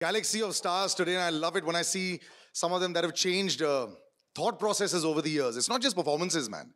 Galaxy of stars today, and I love it when I see some of them that have changed uh, thought processes over the years. It's not just performances, man.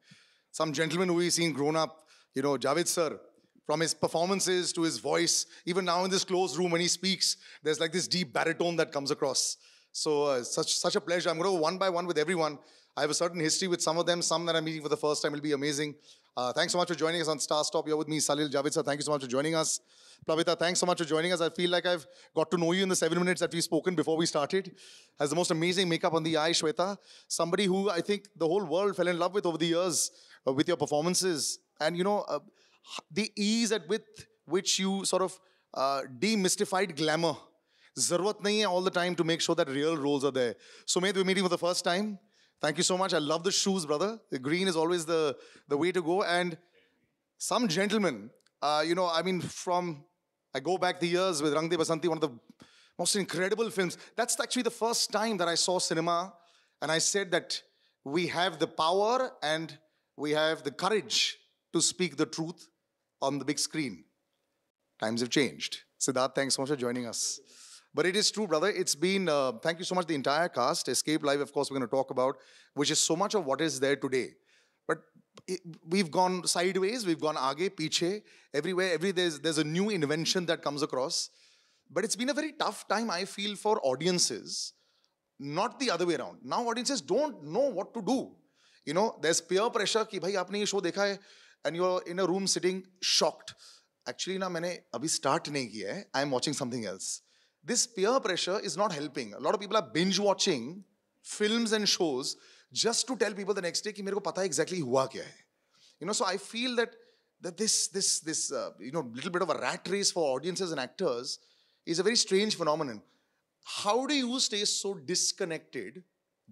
Some gentleman who we've seen grown up, you know, Javed sir, from his performances to his voice, even now in this closed room when he speaks, there's like this deep baritone that comes across. So uh, such such a pleasure. I'm going to go one by one with everyone. I have a certain history with some of them. Some that I'm meeting for the first time will be amazing. Uh, thanks so much for joining us on Star Stop. You're with me, Salil Javed sir. Thank you so much for joining us. Pravita, thanks so much for joining us. I feel like I've got to know you in the seven minutes that we've spoken before we started. Has the most amazing makeup on the eye, Shweta. Somebody who I think the whole world fell in love with over the years uh, with your performances. And, you know, uh, the ease at with which you sort of uh, demystified glamour. Zarwat nahi hai all the time to make sure that real roles are there. Sumedh, we're meeting for the first time. Thank you so much. I love the shoes, brother. The green is always the, the way to go. And some gentlemen, uh, you know, I mean, from, I go back the years with Rangde Basanti, one of the most incredible films. That's actually the first time that I saw cinema. And I said that we have the power and we have the courage to speak the truth on the big screen. Times have changed. Siddharth, thanks so much for joining us. But it is true, brother. It's been, uh, thank you so much, the entire cast. Escape Live, of course, we're going to talk about, which is so much of what is there today. But it, we've gone sideways, we've gone aage, piche, everywhere. Every there's, there's a new invention that comes across. But it's been a very tough time, I feel, for audiences, not the other way around. Now audiences don't know what to do. You know, there's peer pressure ki bhai aapne ye show dekha hai and you're in a room sitting shocked. Actually, na मैंने अभी start नहीं किया है. I'm watching something else this peer pressure is not helping. A lot of people are binge watching films and shows just to tell people the next day that I know exactly what happened. You know, so I feel that that this this this uh, you know little bit of a rat race for audiences and actors is a very strange phenomenon. How do you stay so disconnected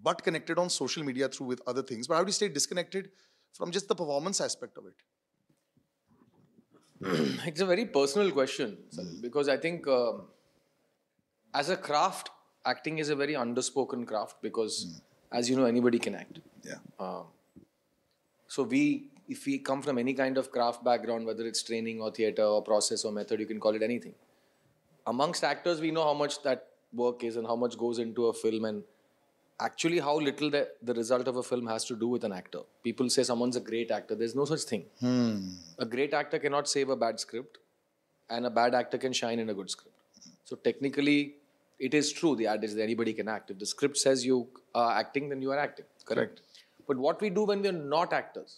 but connected on social media through with other things? But how do you stay disconnected from just the performance aspect of it? it's a very personal question hmm. because I think. Um, as a craft, acting is a very underspoken craft because, mm. as you know, anybody can act. Yeah. Um, so we, if we come from any kind of craft background, whether it's training or theater or process or method, you can call it anything. Amongst actors, we know how much that work is and how much goes into a film and actually how little the, the result of a film has to do with an actor. People say someone's a great actor. There's no such thing. Hmm. A great actor cannot save a bad script, and a bad actor can shine in a good script. So technically, it is true the adage that anybody can act. If the script says you are acting, then you are acting. Correct. Right. But what we do when we are not actors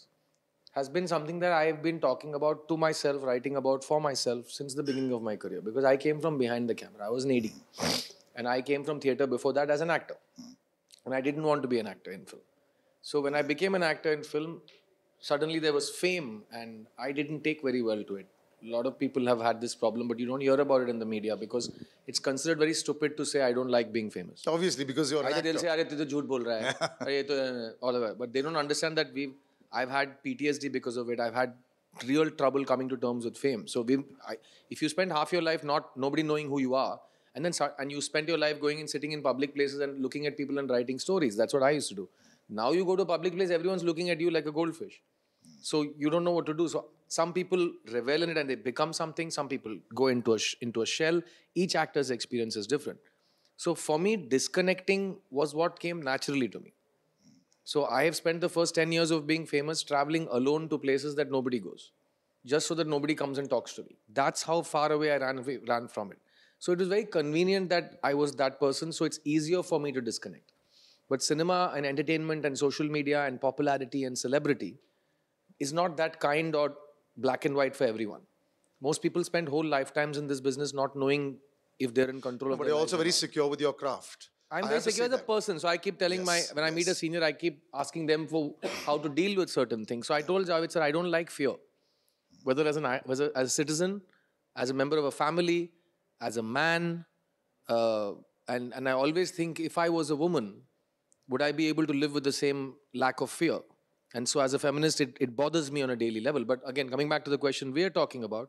has been something that I have been talking about to myself, writing about for myself since the beginning of my career. Because I came from behind the camera. I was an AD. And I came from theatre before that as an actor. And I didn't want to be an actor in film. So when I became an actor in film, suddenly there was fame and I didn't take very well to it a lot of people have had this problem, but you don't hear about it in the media because it's considered very stupid to say I don't like being famous. Obviously, because you're. Either they'll say, "Arey, tu jhoot bol raha hai," Arey, to, uh, all of that. But they don't understand that we've. I've had PTSD because of it. I've had real trouble coming to terms with fame. So, we, I, if you spend half your life not nobody knowing who you are, and then start, and you spend your life going and sitting in public places and looking at people and writing stories, that's what I used to do. Now you go to a public place, everyone's looking at you like a goldfish. So you don't know what to do. So some people revel in it and they become something some people go into a sh- into a shell each actor's experience is different so for me disconnecting was what came naturally to me so i have spent the first 10 years of being famous traveling alone to places that nobody goes just so that nobody comes and talks to me that's how far away i ran away, ran from it so it was very convenient that i was that person so it's easier for me to disconnect but cinema and entertainment and social media and popularity and celebrity is not that kind or black and white for everyone. Most people spend whole lifetimes in this business not knowing if they're in control no, of. But you're also very secure with your craft. I'm very secure as a that. person, so I keep telling yes, my when yes. I meet a senior, I keep asking them for how to deal with certain things. So I told Javed sir, I don't like fear, whether as an as a, as a citizen, as a member of a family, as a man, uh, and and I always think if I was a woman, would I be able to live with the same lack of fear? And so as a feminist, it, it bothers me on a daily level. But again, coming back to the question we are talking about,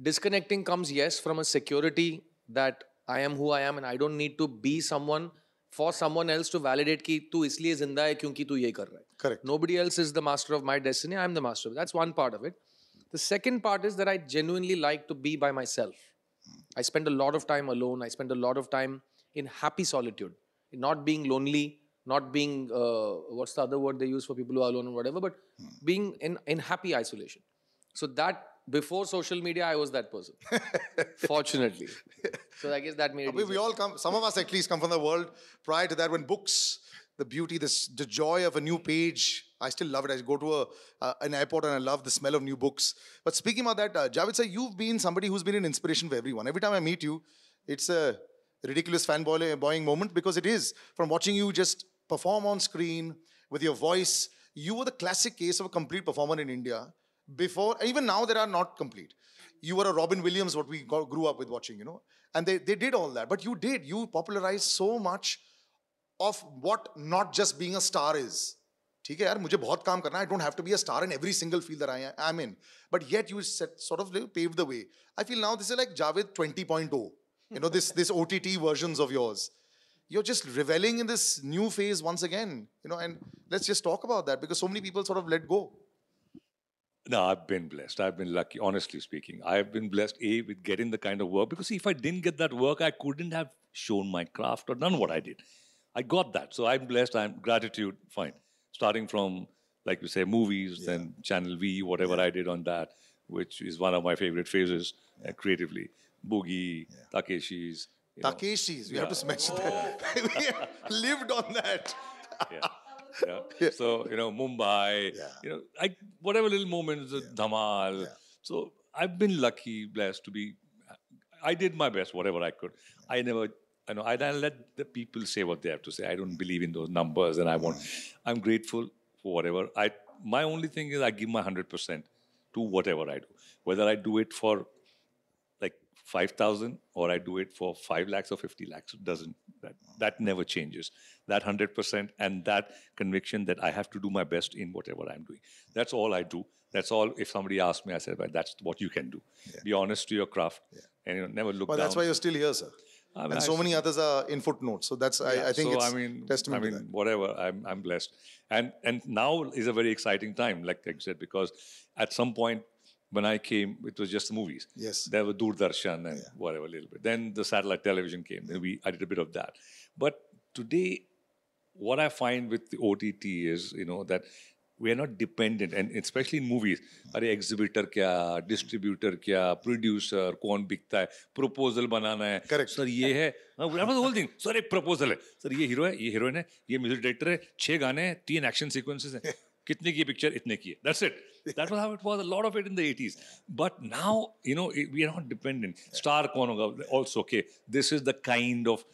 disconnecting comes, yes, from a security that I am who I am and I don't need to be someone for someone else to validate that you are Correct. Nobody else is the master of my destiny. I am the master. That's one part of it. The second part is that I genuinely like to be by myself. I spend a lot of time alone. I spend a lot of time in happy solitude, not being lonely not being uh, what's the other word they use for people who are alone or whatever, but hmm. being in, in happy isolation. So that before social media, I was that person. Fortunately, so I guess that made. Abhi, we all come. Some of us at least come from the world prior to that when books, the beauty, this the joy of a new page. I still love it. I go to a, uh, an airport and I love the smell of new books. But speaking about that, uh, Javed sir, you've been somebody who's been an inspiration for everyone. Every time I meet you, it's a ridiculous fanboying moment because it is from watching you just perform on screen with your voice. You were the classic case of a complete performer in India. Before, even now, there are not complete. You were a Robin Williams, what we got, grew up with watching, you know. And they, they did all that. But you did. You popularized so much of what not just being a star is. ठीक है यार मुझे बहुत काम करना I don't have to be a star in every single field that I I am in but yet you sort of paved the way. I feel now this is like Javed 20.0 you know this this ott versions of yours you're just reveling in this new phase once again, you know, and let's just talk about that because so many people sort of let go. No, I've been blessed. I've been lucky, honestly speaking. I've been blessed, A, with getting the kind of work because see, if I didn't get that work, I couldn't have shown my craft or done what I did. I got that. So I'm blessed. I'm gratitude, fine. Starting from, like you say, movies, yeah. then Channel V, whatever yeah. I did on that, which is one of my favorite phases yeah. uh, creatively. Boogie, Takeshi's, you Takeshis. We yeah. have to smash oh, that. we have lived on that. yeah. yeah. yeah. So, you know, Mumbai, yeah. you know, I, whatever little moments, yeah. Dhamal. So I've been lucky, blessed to be. I did my best, whatever I could. I never, you know, I let the people say what they have to say. I don't believe in those numbers, and I want. Mm. I'm grateful for whatever. I my only thing is I give my hundred percent to whatever I do, whether I do it for 5,000 or I do it for 5 lakhs or 50 lakhs. It doesn't, that, that never changes. That 100% and that conviction that I have to do my best in whatever I'm doing. That's all I do. That's all. If somebody asks me, I said, that's what you can do. Yeah. Be honest to your craft yeah. and you know, never look But that's why you're still here, sir. I mean, and so I, many others are in footnotes. So that's, yeah, I, I, think so it's I mean, testament I mean, whatever, I'm, I'm blessed. And, and now is a very exciting time, like I said, because at some point when I came, it was just movies. Yes. There were Doordarshan and yeah. whatever, a little bit. Then the satellite television came. Then we, I did a bit of that. But today, what I find with the OTT is, you know, that we are not dependent, and especially in movies. are अरे kya, क्या distributor क्या producer कौन बिकता है proposal बनाना है correct sir ये है whole thing sir एक प्रपोजल है सर ये हीरो है ये हीरोइन है ये म्यूजिक डायरेक्टर है छह गाने हैं तीन action sequences hai. कितने की पिक्चर इतने की है that's it that was how it was a lot of it in the 80s but now you know we are not dependent star कौन होगा also okay this is the kind of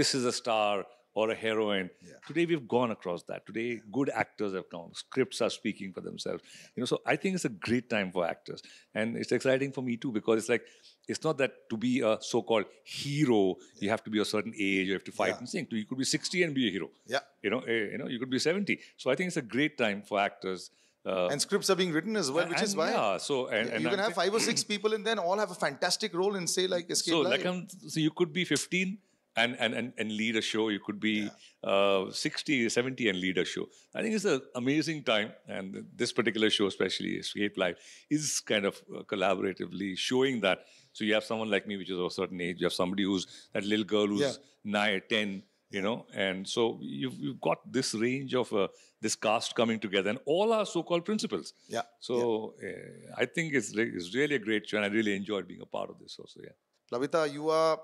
this is a star or a heroine. Yeah. Today we've gone across that. Today yeah. good actors have come. Scripts are speaking for themselves. Yeah. You know, so I think it's a great time for actors, and it's exciting for me too because it's like it's not that to be a so-called hero you have to be a certain age. You have to fight and sing. You could be 60 and be a hero. Yeah. You know, eh, you know, you could be 70. So I think it's a great time for actors. Uh, and scripts are being written as well, which is why yeah, so and, and you can I'm have five or six people and then all have a fantastic role and say like escape. So, like I'm, so you could be 15 and and and, and lead a show. You could be yeah. uh, 60, 70 and lead a show. I think it's an amazing time. And this particular show, especially Escape Life, is kind of uh, collaboratively showing that. So you have someone like me, which is of a certain age. You have somebody who's that little girl who's yeah. 10, you know and so you've, you've got this range of uh, this cast coming together and all our so-called principles yeah so yeah. Uh, i think it's, re- it's really a great show and i really enjoyed being a part of this also yeah lavita you are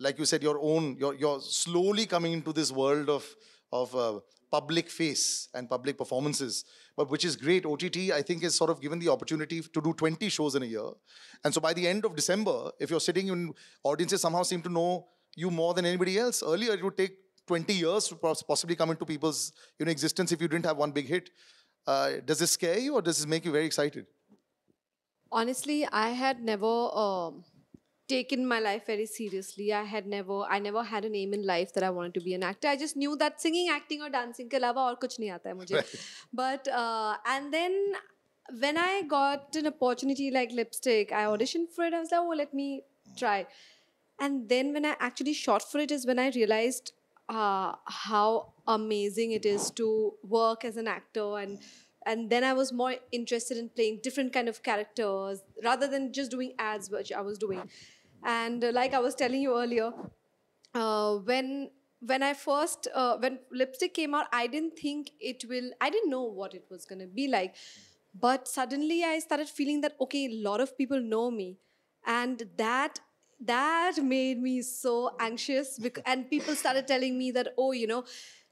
like you said, your own, you're, you're slowly coming into this world of, of uh, public face and public performances, but which is great. OTT, I think, is sort of given the opportunity to do 20 shows in a year. And so by the end of December, if you're sitting in audiences, somehow seem to know you more than anybody else. Earlier, it would take 20 years to possibly come into people's you know, existence if you didn't have one big hit. Uh, does this scare you or does this make you very excited? Honestly, I had never. Um, taken my life very seriously. I had never, I never had a aim in life that I wanted to be an actor. I just knew that singing, acting or dancing के अलावा और कुछ नहीं आता है मुझे. But uh, and then when I got an opportunity like Lipstick, I auditioned for it. I was like, oh, let me try. And then when I actually shot for it is when I realized uh, how amazing it is to work as an actor and and then I was more interested in playing different kind of characters rather than just doing ads, which I was doing. And uh, like I was telling you earlier, uh, when when I first uh, when lipstick came out, I didn't think it will. I didn't know what it was gonna be like, but suddenly I started feeling that okay, a lot of people know me, and that that made me so anxious. Because, and people started telling me that oh, you know,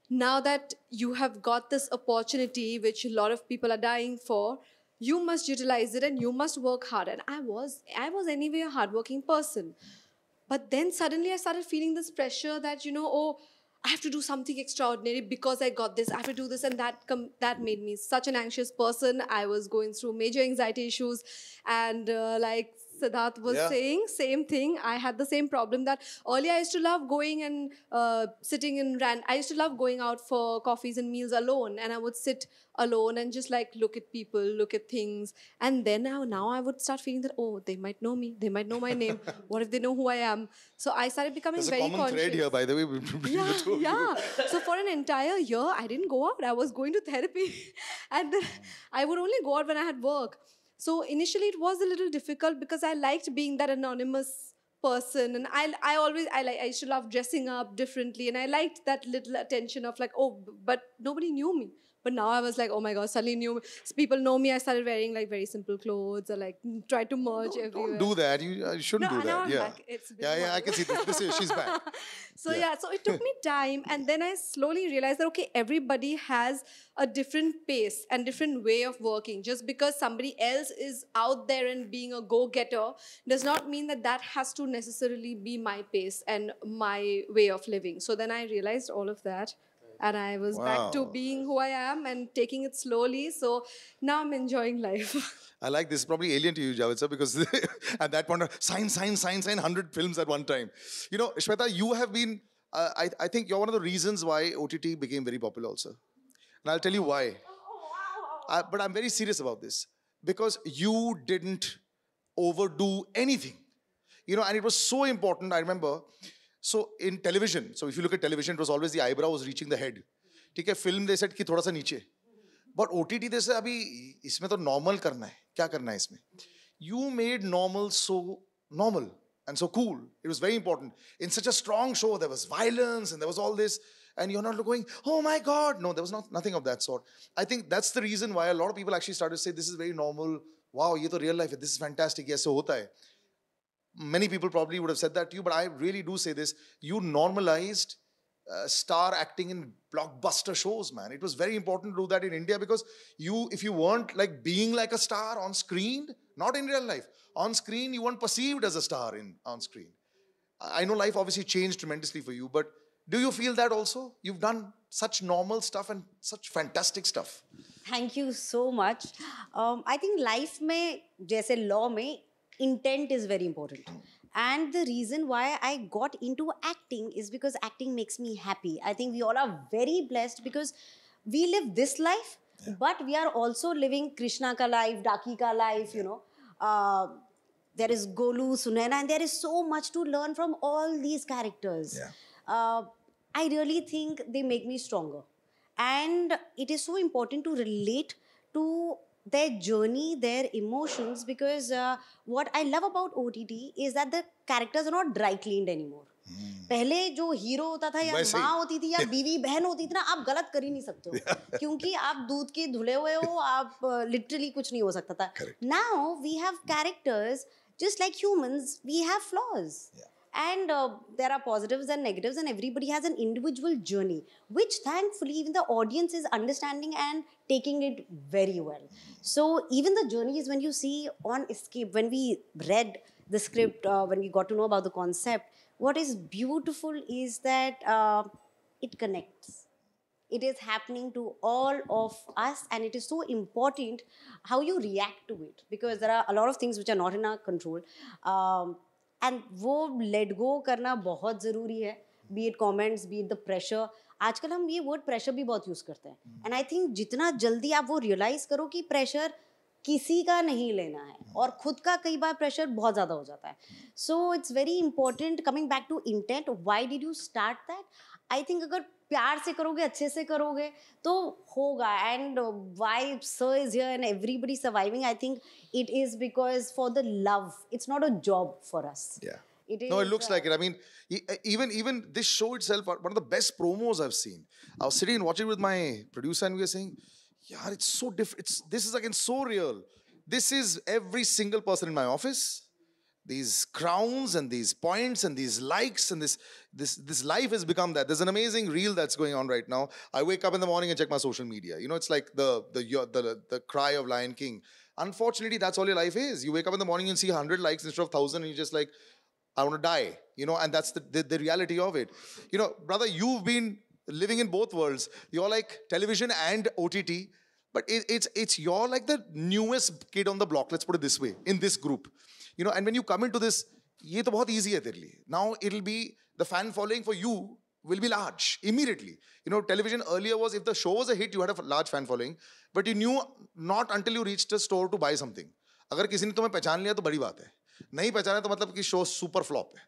now that you have got this opportunity, which a lot of people are dying for you must utilize it and you must work hard and i was i was anyway a hardworking person but then suddenly i started feeling this pressure that you know oh i have to do something extraordinary because i got this i have to do this and that that made me such an anxious person i was going through major anxiety issues and uh, like Siddharth was yeah. saying, same thing. I had the same problem that earlier I used to love going and uh, sitting in ran. I used to love going out for coffees and meals alone, and I would sit alone and just like look at people, look at things, and then now now I would start feeling that oh they might know me, they might know my name. what if they know who I am? So I started becoming There's very a common conscious. thread here, by the way. yeah, the yeah. so for an entire year, I didn't go out. I was going to therapy, and then I would only go out when I had work. So initially it was a little difficult because I liked being that anonymous person and I I always I like I used to love dressing up differently and I liked that little attention of like oh but nobody knew me but now I was like, oh my god, suddenly new people know me. I started wearing like very simple clothes or like try to merge no, everywhere. Don't do that. You, uh, you shouldn't no, do that. yeah. yeah, yeah, I can see this. this is, she's back. so yeah. yeah, so it took me time, and then I slowly realized that okay, everybody has a different pace and different way of working. Just because somebody else is out there and being a go-getter does not mean that that has to necessarily be my pace and my way of living. So then I realized all of that and I was wow. back to being who I am and taking it slowly. So now I'm enjoying life. I like this. Probably alien to you, Javed sir, because at that point, sign, sign, sign, sign, hundred films at one time. You know, Shweta, you have been. Uh, I, I think you're one of the reasons why OTT became very popular, also, and I'll tell you why. I, oh, uh, but I'm very serious about this because you didn't overdo anything. You know, and it was so important. I remember so in television, so if you look at television, it was always the eyebrow was reaching the head. ठीक है film दे set की थोड़ा सा नीचे but O T T they say अभी इसमें तो normal करना है क्या करना है इसमें you made normal so normal and so cool it was very important in such a strong show there was violence and there was all this and you're not going, oh my God. No, there was not, nothing of that sort. I think that's the reason why a lot of people actually started to say, this is very normal. Wow, ye to real life. This is fantastic. Yes, so hota hai many people probably would have said that to you, but I really do say this. You normalized uh, star acting in blockbuster shows, man. It was very important to do that in India because you, if you weren't like being like a star on screen, not in real life, on screen you weren't perceived as a star in on screen. I know life obviously changed tremendously for you, but do you feel that also? You've done such normal stuff and such fantastic stuff. Thank you so much. Um, I think life में जैसे law में intent is very important hmm. and the reason why i got into acting is because acting makes me happy i think we all are very blessed because we live this life yeah. but we are also living krishna ka life daki ka life you know uh, there is golu sunaina and there is so much to learn from all these characters yeah. uh, i really think they make me stronger and it is so important to relate to their journey, their emotions, because uh, what I love about OTT is that the characters are not dry cleaned anymore. Hmm. पहले जो hero होता था या माँ होती थी या बीवी बहन होती थी ना आप गलत कर ही नहीं सकते हो क्योंकि आप दूध के धुले हुए हो आप लिटरली uh, कुछ नहीं हो सकता था now we have characters just like humans we have flaws And uh, there are positives and negatives, and everybody has an individual journey, which thankfully even the audience is understanding and taking it very well. So even the journey is when you see on Escape, when we read the script, uh, when we got to know about the concept, what is beautiful is that uh, it connects it is happening to all of us and it is so important how you react to it because there are a lot of things which are not in our control um, and वो let go करना बहुत ज़रूरी है be it comments be it the pressure आजकल हम ये word pressure भी बहुत यूज़ करते हैं एंड आई थिंक जितना जल्दी आप वो रियलाइज़ करो कि प्रेशर किसी का नहीं लेना है hmm. और खुद का कई बार प्रेशर बहुत ज़्यादा हो जाता है so it's very important coming back to intent why did you start that I think अगर प्यार से करोगे अच्छे से करोगे तो होगा and why sir is here and everybody surviving I think it is because for the love it's not a job for us It is, no, it looks uh, like it. I mean, e, e, even even this show itself, one of the best promos I've seen. I was sitting and watching with my producer, and we were saying, yeah, it's so different. It's this is again so real. This is every single person in my office. These crowns and these points and these likes and this this this life has become that. There's an amazing reel that's going on right now. I wake up in the morning and check my social media. You know, it's like the the the, the cry of Lion King. Unfortunately, that's all your life is. You wake up in the morning and see hundred likes instead of thousand, and you're just like, I want to die. You know, and that's the, the, the reality of it. You know, brother, you've been living in both worlds. You're like television and OTT, but it, it's it's you're like the newest kid on the block. Let's put it this way in this group, you know. And when you come into this, ये तो बहुत easy है तेरे लिए. Now it'll be the fan following for you will be large immediately. You know, television earlier was if the show was a hit, you had a large fan following, but you knew not until you reached a store to buy something. अगर किसी ने तुम्हें पहचान लिया तो बड़ी बात है नहीं पहचाना तो मतलब कि शो सुपर फ्लॉप है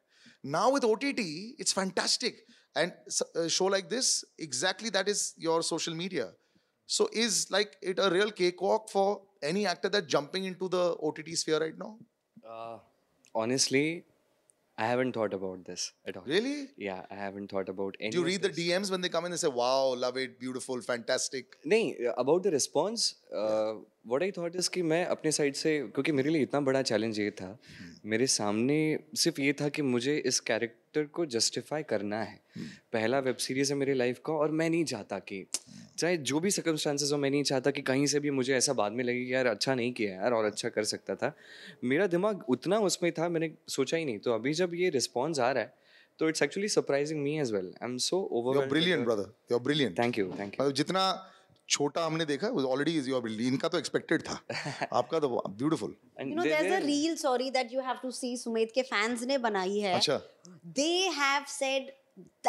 now with O T T it's fantastic and a show like this, exactly that is your social media. So is like it a real cakewalk for any actor that jumping into the OTT sphere right now? Uh, honestly, I haven't thought about this at all. Really? Yeah, I haven't thought about any. Do you read the DMs when they come in? and say, "Wow, love it, beautiful, fantastic." No, about the response, uh, yeah. what I thought is कि मैं अपने side से क्योंकि मेरे लिए इतना बड़ा challenge ये था hmm. मेरे सामने सिर्फ ये था कि मुझे इस कैरेक्टर को जस्टिफाई करना है hmm. पहला वेब सीरीज है मेरे लाइफ का और मैं नहीं चाहता कि hmm. चाहे जो भी सर्कमस्टांसेस हो मैं नहीं चाहता कि कहीं से भी मुझे ऐसा बाद में लगे कि यार अच्छा नहीं किया यार और अच्छा कर सकता था मेरा दिमाग उतना उसमें था मैंने सोचा ही नहीं तो अभी जब ये रिस्पॉन्स आ रहा है तो it's actually surprising me as well I am so over brilliant brother you are brilliant thank you thank you जितना छोटा हमने देखा ऑलरेडी इज योर बिल्डिंग इनका तो एक्सपेक्टेड था आपका तो beautiful you know there is a reel sorry that you have to see Sumedh के फैंस ने बनाई है अच्छा they have said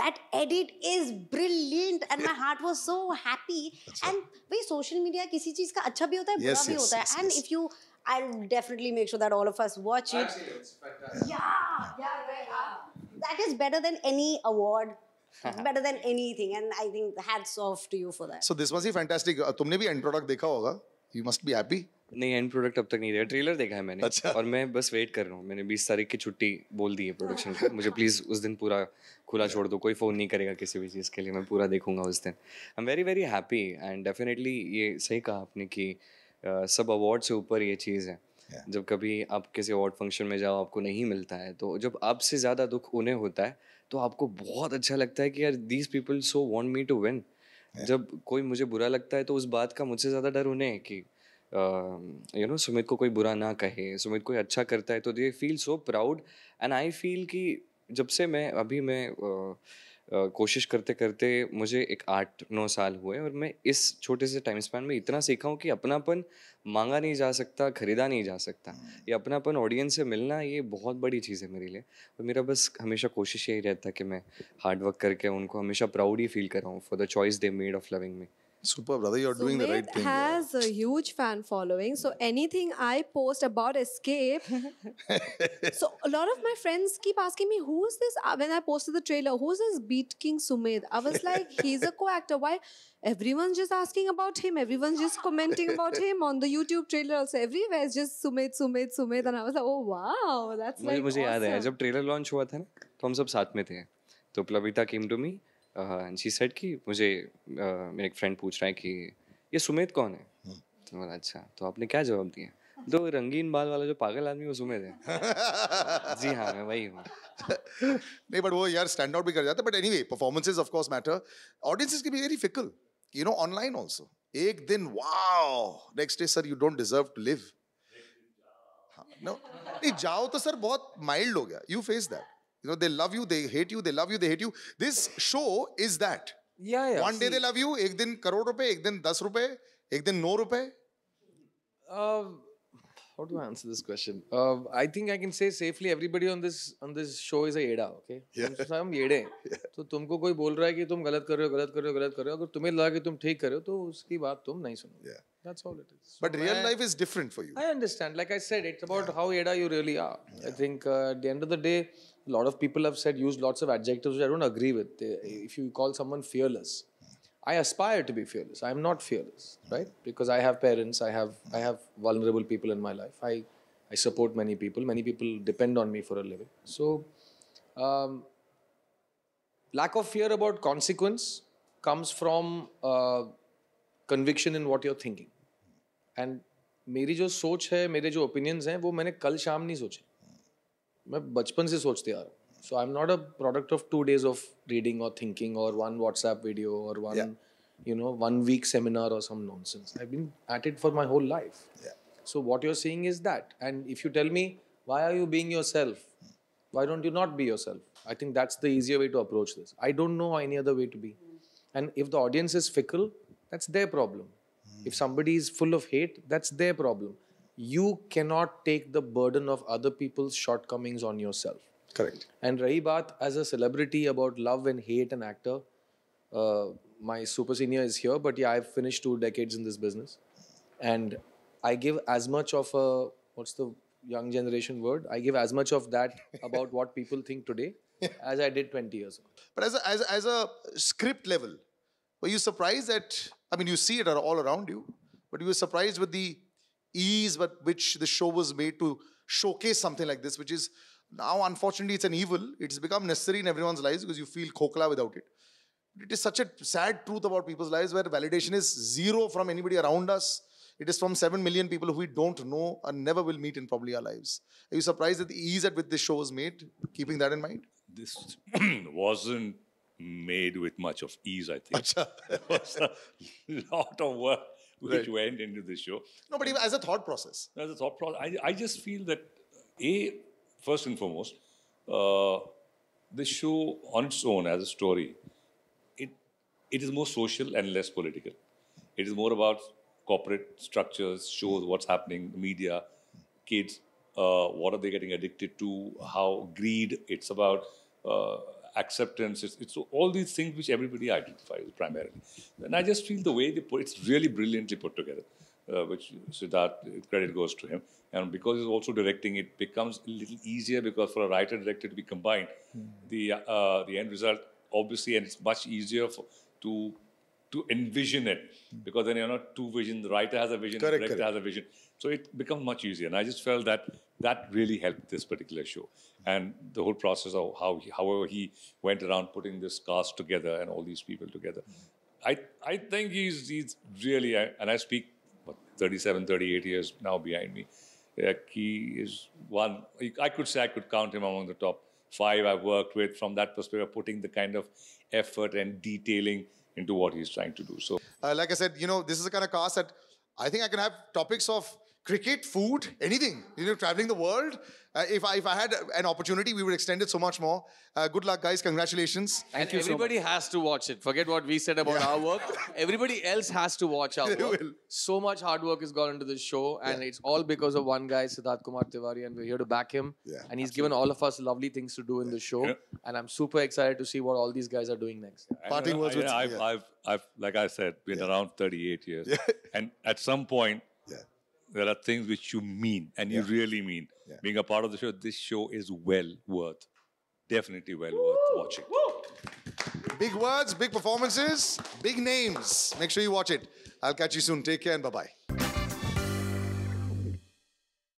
that edit is brilliant and my heart was so happy and भाई social media किसी चीज का अच्छा भी होता है yes, बुरा yes, भी होता yes, है and yes. if you I'll definitely make sure that all of us watch it. it. Yeah, yeah, yeah. That is better than any award. better than anything and I think hats off to you for that. So this must be fantastic. तुमने भी end product देखा होगा. You must be happy. नहीं and product अब तक नहीं दिया trailer देखा है मैंने अच्छा और मैं बस वेट कर रहा हूँ मैंने बीस तारीख की छुट्टी बोल दी है प्रोडक्शन को मुझे प्लीज़ उस दिन पूरा खुला छोड़ दो कोई फ़ोन नहीं करेगा किसी भी चीज़ के लिए मैं पूरा देखूंगा उस दिन I am very very happy and definitely ये सही कहा आपने कि सब अवार्ड से ऊपर ये चीज़ है जब कभी आप किसी अवार्ड फंक्शन में जाओ आपको नहीं मिलता है तो जब आपसे ज़्यादा दुख उन्हें होता है तो आपको बहुत अच्छा लगता है कि यार these people so want me to win जब कोई मुझे बुरा लगता है तो उस बात का मुझसे ज़्यादा डर उन्हें है कि यू नो सुमित को कोई बुरा ना कहे सुमित कोई अच्छा करता है तो they feel so proud and I feel कि जब से मैं अभी मैं uh, Uh, कोशिश करते करते मुझे एक आठ नौ साल हुए और मैं इस छोटे से टाइम स्पैन में इतना सीखा हूँ कि अपनापन मांगा नहीं जा सकता खरीदा नहीं जा सकता hmm. ये अपनापन ऑडियंस से मिलना ये बहुत बड़ी चीज़ है मेरे लिए और मेरा बस हमेशा कोशिश यही रहता कि मैं हार्डवर्क करके उनको हमेशा प्राउड ही फील कराऊँ for the choice they made of loving me Super, brother. You're Sumit doing the right thing. has yeah. a huge fan following. So anything I post about escape. so a lot of my friends keep asking me, who is this? When I posted the trailer, who is this Beat King Sumit? I was like, he's a co-actor. Why? Everyone's just asking about him. Everyone's just commenting about him on the YouTube trailer. Also, everywhere it's just Sumit, Sumit, Sumit. And I was like, oh wow, that's like मुझे awesome. याद है जब trailer launch हुआ था ना तो हम सब साथ में थे तो Plavita came to me she said कि मुझे मेरे एक फ्रेंड पूछ रहा है कि ये सुमित कौन है हम्म। तो बोला अच्छा तो आपने क्या जवाब दिया दो तो रंगीन बाल वाला जो पागल आदमी वो सुमित है जी हाँ मैं वही हूँ नहीं बट वो यार स्टैंड आउट भी कर जाता but anyway performances of course matter audiences की भी very fickle you know online also एक दिन wow next day sir you don't deserve to live no नहीं जाओ तो सर बहुत माइल्ड हो गया you face that You know, they love you, they hate you, they love you, they hate you. This show is that. Yeah, yeah. One see, day they love you, ek din crore रुपए, ek din दस रुपए, ek din नौ रुपए. Uh, how do I answer this question? Uh, I think I can say safely everybody on this on this show is a येड़ा, okay? Yeah. हम येड़े हैं. तो तुमको कोई बोल रहा है कि तुम गलत कर रहे हो, गलत कर रहे हो, गलत कर रहे हो. अगर तुम्हें लगा कि तुम ठीक कर रहे हो, तो उसकी बात तुम नहीं सुनोगे. Yeah. That's all it is. So but real I, life is different for you. I understand. Like I said, it's about yeah. how येड़ा you really are. Yeah. I think uh, at the end of the day. a lot of people have said used lots of adjectives which I don't agree with. Eh, if you call someone fearless, I aspire to be fearless. I am not fearless, right? Because I have parents, I have I have vulnerable people in my life. I I support many people. Many people depend on me for a living. So, um, lack of fear about consequence comes from uh, conviction in what you're thinking. And my जो सोच opinions, मेरे जो opinions हैं वो मैंने कल मैं बचपन से सोचते यार so i'm not a product of two days of reading or thinking or one whatsapp video or one you know one week seminar or some nonsense i've been at it for my whole life so what you're saying is that and if you tell me why are you being yourself why don't you not be yourself i think that's the easier way to approach this i don't know any other way to be and if the audience is fickle that's their problem hmm. if somebody is full of hate that's their problem you cannot take the burden of other people's shortcomings on yourself. Correct. And Raibat, as a celebrity about love and hate and actor, uh, my super senior is here, but yeah, I've finished two decades in this business. And I give as much of a, what's the young generation word? I give as much of that about what people think today as I did 20 years ago. But as a, as, a, as a script level, were you surprised that, I mean, you see it all around you, but you were surprised with the ease but which the show was made to showcase something like this, which is now unfortunately it's an evil. It's become necessary in everyone's lives because you feel kokla without it. It is such a sad truth about people's lives where validation is zero from anybody around us. It is from 7 million people who we don't know and never will meet in probably our lives. Are you surprised at the ease at which this show was made, keeping that in mind? This wasn't made with much of ease, I think. Achha. it was a lot of work right. which went into the show. No, but even as a thought process. As a thought process, I, I just feel that a first and foremost, uh, the show on its own as a story, it it is more social and less political. It is more about corporate structures, shows, what's happening, media, kids, uh, what are they getting addicted to, how greed. It's about uh, acceptance. It's, it's, all these things which everybody identifies primarily. And I just feel the way they put it's really brilliantly put together, uh, which Siddharth, credit goes to him. And because he's also directing, it becomes a little easier because for a writer director to be combined, mm. the, uh, the end result obviously, and it's much easier for, to to envision it because then you're not two visions. The writer has a vision, correct, the director correct. has a vision. So it becomes much easier. And I just felt that that really helped this particular show. And the whole process of how, he, however, he went around putting this cast together and all these people together. I, I think he's, he's really, and I speak what, 37, 38 years now behind me. he is one, I could say I could count him among the top five I've worked with from that perspective, putting the kind of effort and detailing into what he's trying to do. So, uh, like I said, you know, this is the kind of cast that I think I can have topics of cricket, food, anything. You know, traveling the world. Uh, if, I, if I had an opportunity, we would extend it so much more. Uh, good luck, guys. Congratulations. Thank and you. Everybody so has to watch it. Forget what we said about yeah. our work. Everybody else has to watch our they work. Will. So much hard work has gone into this show, and yeah. it's all because of one guy, Siddharth Kumar Tiwari, and we're here to back him. Yeah, and he's absolutely. given all of us lovely things to do in the show, and I'm super excited to see what all these guys are doing next. Parting uh, words. I, have I've, I've, like I said, been around 38 years, and at some point there are things which you mean and you really mean. Yeah. Being a part of the show, this show is well worth, definitely well Woo! worth watching. Woo! Big words, big performances, big names. Make sure you watch it. I'll catch you soon. Take care and bye bye.